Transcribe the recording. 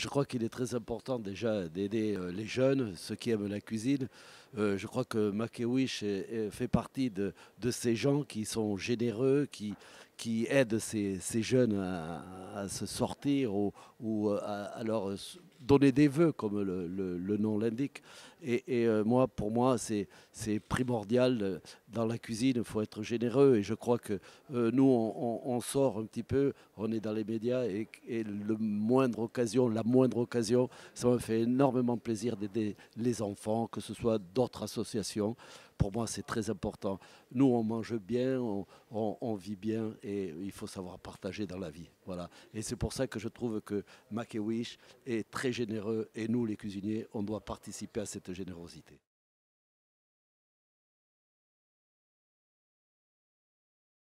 Je crois qu'il est très important déjà d'aider euh, les jeunes, ceux qui aiment la cuisine. Euh, je crois que Makewish fait partie de, ces gens qui sont généreux, qui, qui aident ces, ces jeunes à, à se sortir ou, ou euh, à, leur donner des vœux, comme le, nom l'indique. Et, euh, moi, pour moi, c'est primordial. Euh, dans la cuisine, il faut être généreux. Et je crois que nous, on, sort un petit peu, on est dans les médias. Et, et le moindre occasion, la moindre occasion, ça me fait énormément plaisir d'aider les enfants, que ce soit d'autres associations pour moi, c'est très important. Nous, on mange bien, on, vit bien et il faut savoir partager dans la vie. Voilà. Et c'est pour ça que je trouve que Mac est très généreux et nous, les cuisiniers, on doit participer à cette générosité.